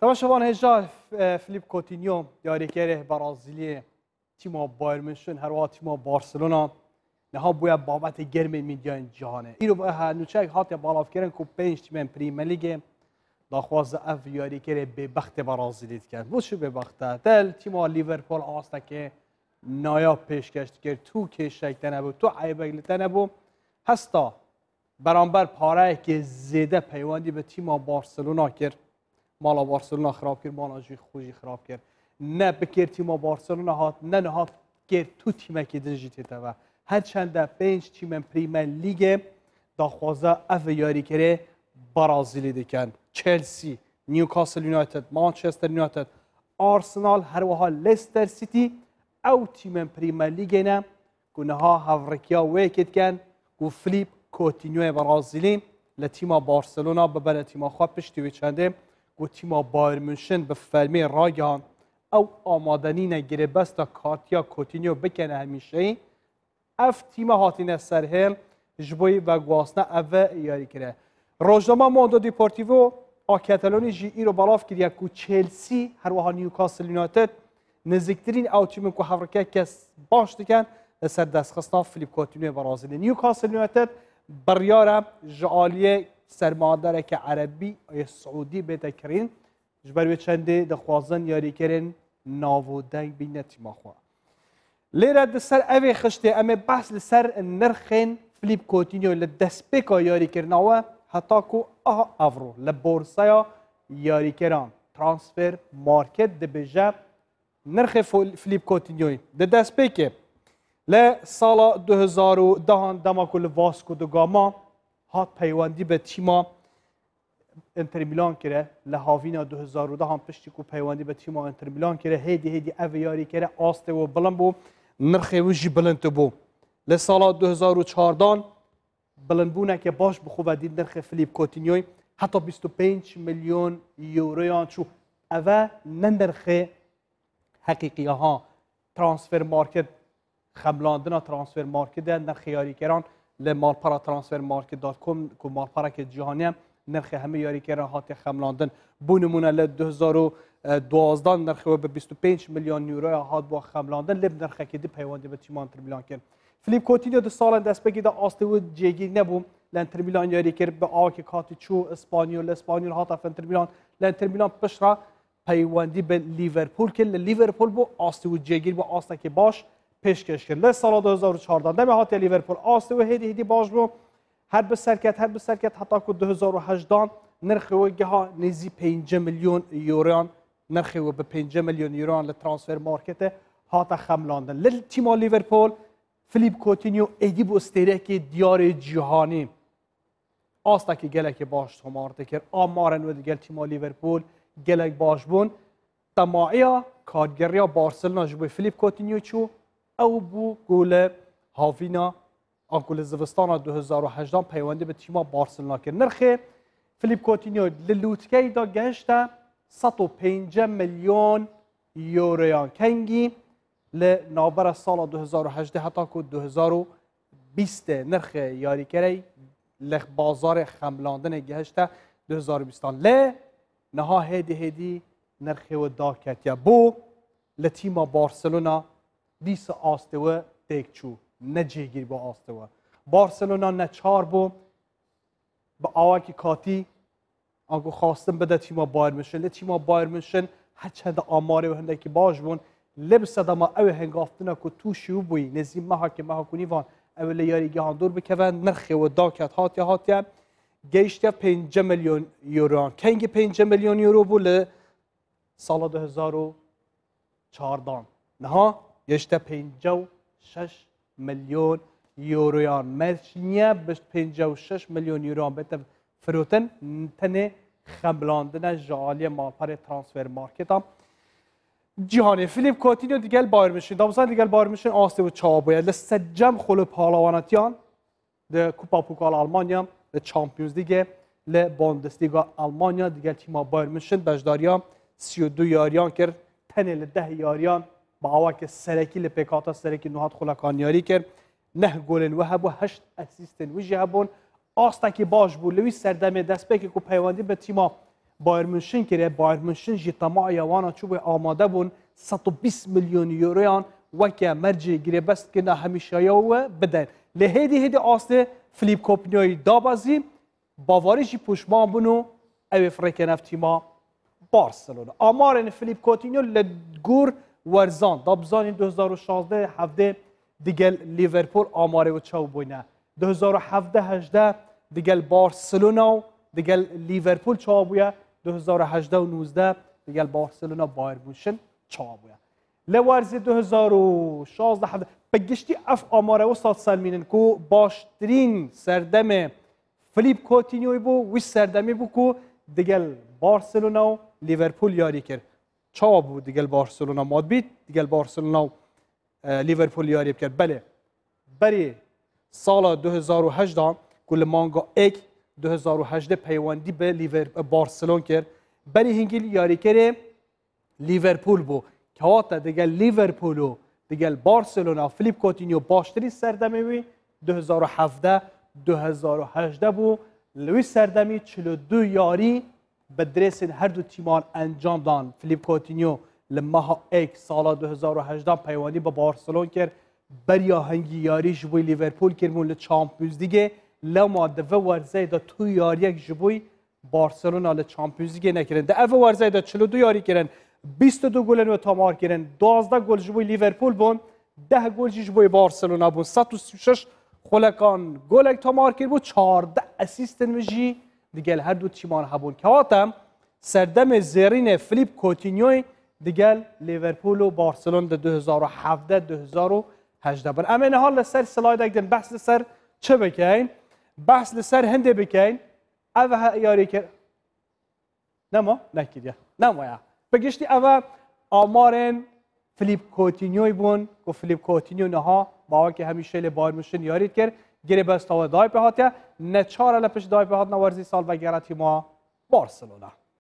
طبعا هجا فلیپ کوتینیو یاریگر برازیلی تیما بایر هر وقت تیما بارسلونا نها بویا بابت گرم میدیان جهانه ایرو با ها نوچک هات بالاف کردن که پنج تیم پریمیر لیگ داخواز اف یاریگر به بخت برازیلی کرد بوش به بخت دل تیما لیورپول آستا که نایا پیشکش کرد تو کشک نبود تو عیبگل نبود هستا برانبر پاره که زیده پیوندی به تیم بارسلونا کرد مالا بارسلونا خراب کرد مالا جوی خوشی خراب کرد نه بکر تیما بارسلونا هات نه نه هات گر تو تیمه که دنجی تیتا و هر چند پنج تیم پریمیر لیگ داخوازه اف یاری کره برازیلی دیکن چلسی نیوکاسل یونایتد مانچستر یونایتد آرسنال هر وحا لستر سیتی او تیم پریمیر لیگ نه ها هفرکیا ویکت کن و فلیپ کوتینیو برازیلی لتیما بارسلونا ببره تیما خواب پشتی و چنده و تیما بایر منشن به فرمه راگان او آمادنی نگیره بستا کاتیا کوتینیو بکنه همیشه اف تیما هاتینه سرهل جبوی و گواسنه او یاری کرده روزنامه موندو دیپورتیوو آ کاتالونی جی ای رو بلاف کرد یکو چلسی هر وحا نیوکاسل یونایتد نزدیکترین او تیم کو حرکت کس باش دکن سر دست خصنا فلیپ کوتینیو برازیل نیوکاسل یونایتد بریاره جالیه سەرمادارێکە عەربی ئەوە سعودی بێتەکردین ژبەروێ چەندێ دەخوازن یاریکردن ناوودەنگ بینەتیماخوا. لێرە دەسەر ئەوێ خشتێ ئەمێ باس لەسەر نرخێن فلیپ کۆتینیۆ لە دەستپێکا یاریکردنەوە هەتاکو ئا ئەڤڕۆ لە بۆرسایە یاریکەران ترانسفێر مارکت دەبێژە نرخێ فلیپ کۆتینیۆی دە دەستپێکێ لە ساڵە 2010 دەماکو لە ڤاسکو دوگاما هات پیواندی به تیما انتر میلان کره هاوینا 2010 هم پشتی کو پەیوەندی به تیما ئەترمیلان کرە کره هێدی و و بو بڵم و جی بلند بوو بو لسالا 2014دان نکه باش بخوبەدی نرخ فلیپ کوتینیوی حتی 25 میلیون میلیۆن یورۆیان اول ئەە حقیقی ها ترانسفر مارکت خەملاندنا ترانسفر مارکت مارکدە کردن لمارپارا ترانسفر مارکت دات کام که مارپارا که جهانیه نرخ همه یاری که هات خملاندن بو نمونه ل 2012 نرخ به 25 میلیون یورو هات بو خملاندن لب نرخ که دی پیوندی به تیمان ترمیلان کرد فلیپ کوتینیو د سال دستبگی دا آسته و جگی نبوم لانتر میلان یاری کرد به آکی کاتی چو اسپانیول اسپانیول هات فنتر میلان لانتر میلان پشرا پیوندی به لیورپول که لیورپول بو آسته و جگیر بو آسته که باش پیشکش کرد سال ساڵ 2014 دەمە هاتی لیورپول ئاستەوە و هیدی باش بوو هر بسرکت هر حتی حتی 2008 هەتاکو نرخی گه ها نزی 5 یوران یوران و به 5 میلیون یوران ل ترانسفر مارکت هاتا خم ل تیما لیورپول. فلیپ کۆتینیو که دیار جهانی. آستا که گله که باش مارت کرد آمار نو دیگەل تیما لیورپول. گله باش بون. تماعیا کارگریا بارسلنا ji فلیپ کوتینیو چو او بو گۆلە هاوینا ئاکولە زوستان 2018 پیوندی به تیما که نرخه فلیپ کوتینیو لە دا گشت 105 میلیۆن یوریان کنگی لنابر سال 2018 حتا که 2020 یاری کری لخ بازار خملاندن گشت 2020 نها نەها هێدی نرخ و دا کتیا بو لتیما بارسلونا دیس تک چو نه گیری با و. بارسلونا نه چار بو با آواکی کاتی آنگو خواستم بده تیما بایر میشن لی تیما بایر میشن هر چند آماره و هنده که باش بون لبس ما او هنگافتنا که تو شو بوی نزیم مها که مها کنی وان او لیاری گهان دور بکوه نرخی و داکت هاتی هاتی گیشتی ها پینج میلیون یورو کنگی پینج میلیون یورو بوله سال 2014 نها 6 میلیۆن یۆرویان مەرچ نییە پ شش میلیۆن فروتن فروتن تنه تەنێ ما مالپر ترانسفر مارکت هم جهانی فیلیپ کۆتینیۆ میشین. بارمشین دیگر دیگەل میشین. ئاستی و چابە لسجم خول پالاواناتیان پاڵاوانەتیان کوپا پوکال آلمانیا. لە چمپیۆز دیگه له باندستیگا آلمانیا. دیگر تیما بارمشن میشن سی دو یاریان کرد تنه 10 یاریان با سرکی سرکی لپکاتا سرکی پێکاتە نه نهات کرد نه و و هشت اسیستن ئەسیستن وژی آستا که باش لوی سردم دست دەستپێکی که پەیوەندی به تیما کرد کرێ بارمنشن ژی تەماەوانە چوب آماده بون 120 میلیون مرجی گری بست که نه همیشه بدەن بدن لهیدی هدی آسته فلیپ کوپنیوی دابازی جی پوشمان بونو، و فرکنف تیما نەفتیما آمارن فلیپ کوپنیوی لگور ورزان دبزان 2016 هفته دیگل لیورپول آماره و چاو بوینه 2017 18 دیگل بارسلونا و دیگل لیورپول چاو 2018 و 19 دیگل بارسلونا بایر بوشن چاو لوارز 2016 17 بگشتی اف آماره و سات سلمینن کو باشترین سردم فلیپ کوتینیوی بو وی سردمی بو کو بارسلونا و لیورپول یاری کرد چاپ بود دیگه بارسلونا ماد بیت دیگه بارسلونا لیورپول یاری کرد بله بری سال 2008 گل مانگا اک 2008 پیوندی به لیور بارسلون کرد بری هنگیل یاری کرد لیورپول بود که هاتا دیگه لیورپول و دیگه بارسلونا فلیپ کوتینیو باشتری سردمی بی 2017 2018 بود لوی سردمی دو یاری به هر دو تیمان انجام دان فلیپ کوتینیو لماه ایک سال 2018 پیوانی با بارسلون کرد بریا هنگی یاری جبوی لیورپول مول لچامپیونز دیگه لما دو ورزه دا تو یاری یک جبوی بارسلونا لچامپیونز دیگه نکرن دو اول ورزه دا دو یاری کرن 22 گل نو تامار کرن 12 گل جبوی لیورپول بون 10 گل جبوی بارسلونا بون 136 خلکان گلک تامار کرد بود 14 اسیست مجی دیگل هر دو تیمان هبول که آتا سردم زیرین فلیپ کوتینیوی دیگل لیورپول و بارسلون در 2017 2018 بر اما حال سر سلاید اگدن بحث سر چه بکن بحث سر هنده بکن او یاری که نما نکید یا نما یا بگشتی او آمارن فلیپ کوتینیوی بون که فلیپ کوتینیو نها با که همیشه لبایر مشن یارید کرد گریب بستاو دای هاتیه نه چار لپش دای پهات نوارزی سال و گرتی ما بارسلونا